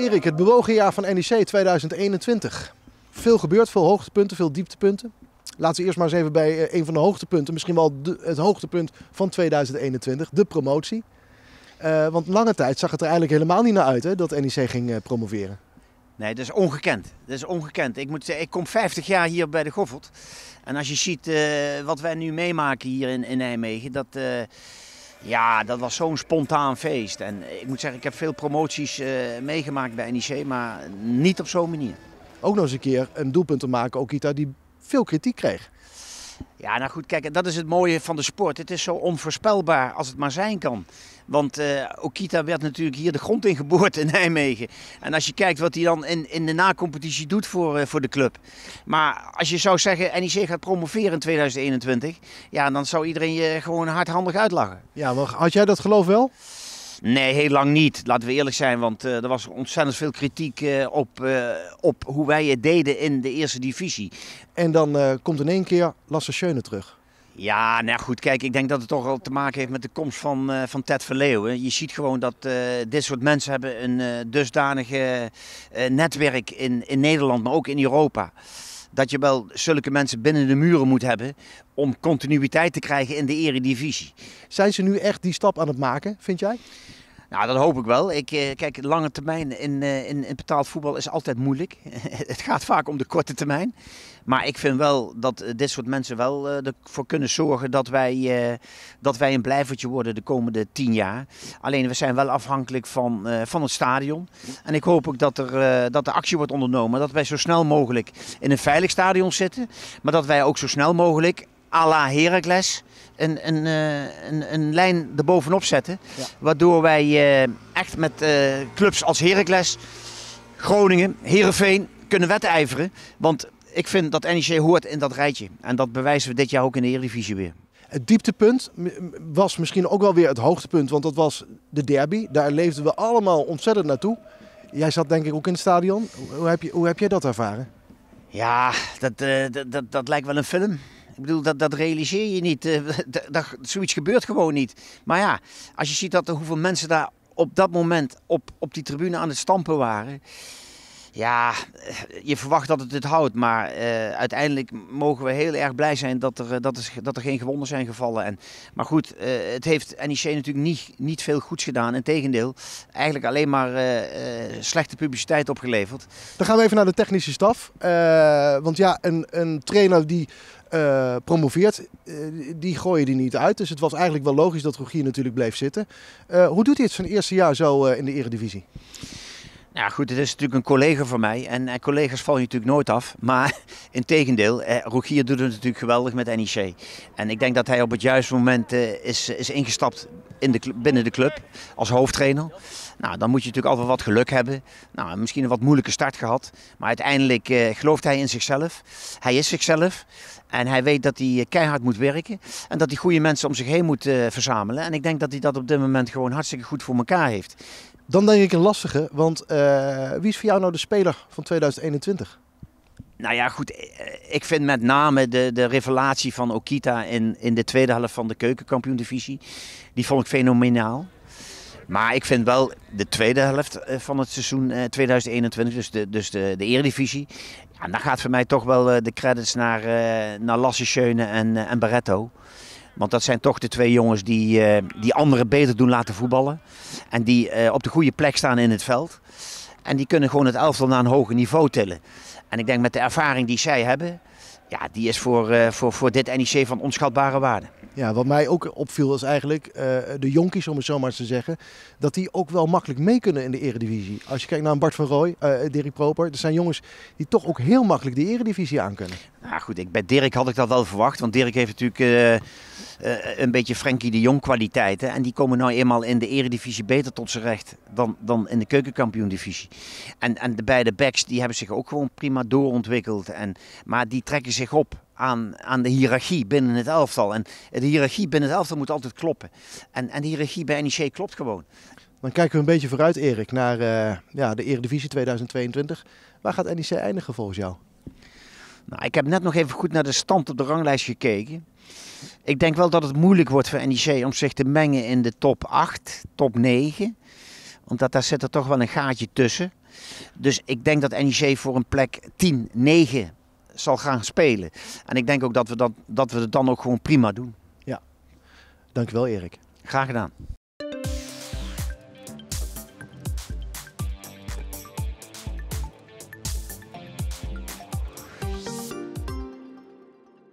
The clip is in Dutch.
Erik, het bewogen jaar van e NEC 2021. Veel gebeurd, veel hoogtepunten, veel dieptepunten. Laten we eerst maar eens even bij eh, een van de hoogtepunten, misschien wel het hoogtepunt van 2021, de promotie. Eh, want lange tijd zag het er eigenlijk helemaal niet naar uit hè, dat NEC ging eh, promoveren. Nee, dat is ongekend. Dat is ongekend. Ik moet zeggen, ik kom 50 jaar hier bij de Goffert. En als je ziet wat wij nu meemaken hier in, in Nijmegen, dat ja, dat was zo'n spontaan feest. En ik moet zeggen, ik heb veel promoties eh, meegemaakt bij NIC, maar niet op zo'n manier. Ook nog eens een keer een doelpunt te maken, ook Okita, die veel kritiek kreeg. Ja, nou goed, kijk, dat is het mooie van de sport. Het is zo onvoorspelbaar als het maar zijn kan. Want eh, Okita werd natuurlijk hier de grond in geboord in Nijmegen. En als je kijkt wat hij dan in, in de nacompetitie doet voor, eh, voor de club. Maar als je zou zeggen NEC gaat promoveren in 2021. Ja, dan zou iedereen je gewoon hardhandig uitlachen. Ja, maar had jij dat geloof wel? Nee, heel lang niet. Laten we eerlijk zijn, want eh, er was ontzettend veel kritiek eh, op, eh, op hoe wij het deden in de eerste divisie. En dan komt in één keer Lasse Scheune terug. Ja, nou goed, kijk, ik denk dat het toch al te maken heeft met de komst van, van Ted Verleeuwen. Je ziet gewoon dat dit soort mensen hebben een uh, dusdanig netwerk in, in Nederland, maar ook in Europa dat je wel zulke mensen binnen de muren moet hebben om continuïteit te krijgen in de eredivisie. Zijn ze nu echt die stap aan het maken, vind jij? Nou, dat hoop ik wel. Ik, eh, kijk, lange termijn in, eh, in, in betaald voetbal is altijd moeilijk. het gaat vaak om de korte termijn. Maar ik vind wel dat eh, dit soort mensen wel ervoor kunnen zorgen dat wij, dat wij een blijvertje worden de komende tien jaar. Alleen we zijn wel afhankelijk van, van het stadion. En ik hoop ook dat er, dat er actie wordt ondernomen. Dat wij zo snel mogelijk in een veilig stadion zitten. Maar dat wij ook zo snel mogelijk à la Heracles een, een, eh, een, een lijn erbovenop zetten. Waardoor wij eh, echt met eh, clubs als Heracles, Groningen, Herenveen kunnen wedijveren. Want ik vind dat NEC hoort in dat rijtje. En dat bewijzen we dit jaar ook in de Eredivisie weer. Het dieptepunt was misschien ook wel weer het hoogtepunt, want dat was de derby. Daar leefden we allemaal ontzettend naartoe. Jij zat denk ik ook in het stadion. Hoe heb, je, hoe heb jij dat ervaren? Ja, dat, dat, dat, dat lijkt wel een film. Ik bedoel, dat, dat realiseer je niet. Eh, dat, zoiets gebeurt gewoon niet. Maar ja, als je ziet dat er hoeveel mensen daar op dat moment op, op die tribune aan het stampen waren. Ja, eh, je verwacht dat het het houdt. Maar eh, uiteindelijk mogen we heel erg blij zijn dat er, dat is, dat er geen gewonden zijn gevallen. En, maar goed, het heeft NIC natuurlijk niet, niet veel goeds gedaan. Integendeel, eigenlijk alleen maar slechte publiciteit opgeleverd. Dan gaan we even naar de technische staf. want ja, een, een trainer die uh, promoveert, uh, die je die niet uit. Dus het was eigenlijk wel logisch dat Rogier natuurlijk bleef zitten. Eh, hoe doet hij het zijn eerste jaar zo in de eredivisie? Nou goed, het is natuurlijk een collega van mij. En collega's vallen je natuurlijk nooit af. Maar in tegendeel, eh, Rogier doet het natuurlijk geweldig met NEC. En ik denk dat hij op het juiste moment is, is ingestapt in de, binnen de club als hoofdtrainer. Nou, dan moet je natuurlijk altijd wat geluk hebben. Nou, misschien een wat moeilijke start gehad. Maar uiteindelijk eh, gelooft hij in zichzelf. Hij is zichzelf. En hij weet dat hij keihard moet werken. En dat hij goede mensen om zich heen moet eh, verzamelen. En ik denk dat hij dat op dit moment gewoon hartstikke goed voor elkaar heeft. Dan denk ik een lastige. Want eh, wie is voor jou nou de speler van 2021? nou ja, goed. Eh, eh, ik vind met name de, de revelatie van Okita in, in de tweede helft van de keukenkampioendivisie. divisie Die vond ik fenomenaal. Maar ik vind wel de tweede helft eh, van het seizoen 2021, dus de, dus de, de Eredivisie. Ja, dan gaat voor mij toch wel de credits naar, naar Lasse Schöne en, en Barretto. Want dat zijn toch de twee jongens die, die anderen beter doen laten voetballen. En die op de goede plek staan in het veld. En die kunnen gewoon het elftal naar een hoger niveau tillen. En ik denk met de ervaring die zij hebben, ja, die is voor, eh, voor, voor dit NEC van onschatbare waarde. Ja, wat mij ook opviel is eigenlijk eh, de jonkies, om het zo maar te zeggen, dat die ook wel makkelijk mee kunnen in de eredivisie. Als je kijkt naar Bart van Rooij, uh, Dirk Proper, er zijn jongens die toch ook heel makkelijk de eredivisie aan kunnen. Nou goed, ik, bij Dirk had ik dat wel verwacht, want Dirk heeft natuurlijk eh, een beetje Frenkie de Jong kwaliteiten. En die komen nou eenmaal in de eredivisie beter tot zijn recht dan, dan in de keukenkampioendivisie. En, en de beide backs die hebben zich ook gewoon prima doorontwikkeld. En, maar die trekken zich op aan, aan de hiërarchie binnen het elftal. En de hiërarchie binnen het elftal moet altijd kloppen. En, en de hiërarchie bij NEC klopt gewoon. Dan kijken we een beetje vooruit, Erik, naar eh, ja, de Eredivisie 2022. Waar gaat NEC eindigen volgens jou? Nou, ik heb net nog even goed naar de stand op de ranglijst gekeken. Ik denk wel dat het moeilijk wordt voor NEC om zich te mengen in de top 8, top 9. Omdat daar zit er toch wel een gaatje tussen. Dus ik denk dat NEC voor een plek 10, 9 zal gaan spelen. En ik denk ook dat we, dat, dat we het dan ook gewoon prima doen. Ja, dankjewel Erik. Graag gedaan.